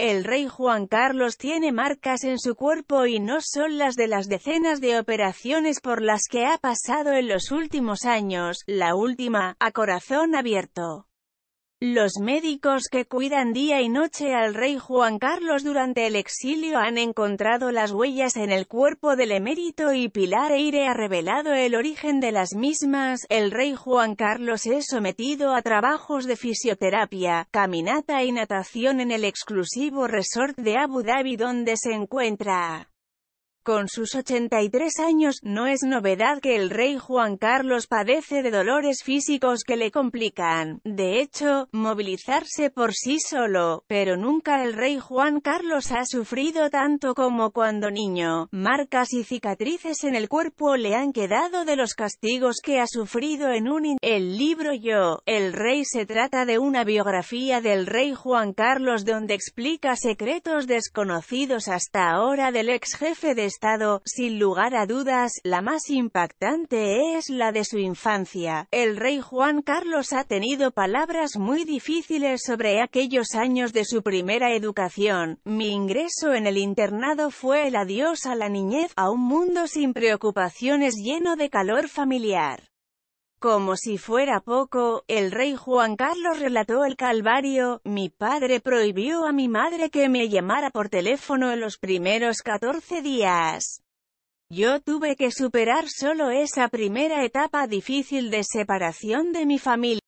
El rey Juan Carlos tiene marcas en su cuerpo y no son las de las decenas de operaciones por las que ha pasado en los últimos años, la última, a corazón abierto. Los médicos que cuidan día y noche al rey Juan Carlos durante el exilio han encontrado las huellas en el cuerpo del emérito y Pilar Eire ha revelado el origen de las mismas. El rey Juan Carlos es sometido a trabajos de fisioterapia, caminata y natación en el exclusivo resort de Abu Dhabi donde se encuentra. Con sus 83 años, no es novedad que el rey Juan Carlos padece de dolores físicos que le complican, de hecho, movilizarse por sí solo, pero nunca el rey Juan Carlos ha sufrido tanto como cuando niño. Marcas y cicatrices en el cuerpo le han quedado de los castigos que ha sufrido en un... El libro Yo, el rey se trata de una biografía del rey Juan Carlos donde explica secretos desconocidos hasta ahora del ex jefe de estado, sin lugar a dudas, la más impactante es la de su infancia. El rey Juan Carlos ha tenido palabras muy difíciles sobre aquellos años de su primera educación. Mi ingreso en el internado fue el adiós a la niñez, a un mundo sin preocupaciones lleno de calor familiar. Como si fuera poco, el rey Juan Carlos relató el Calvario, mi padre prohibió a mi madre que me llamara por teléfono en los primeros 14 días. Yo tuve que superar solo esa primera etapa difícil de separación de mi familia.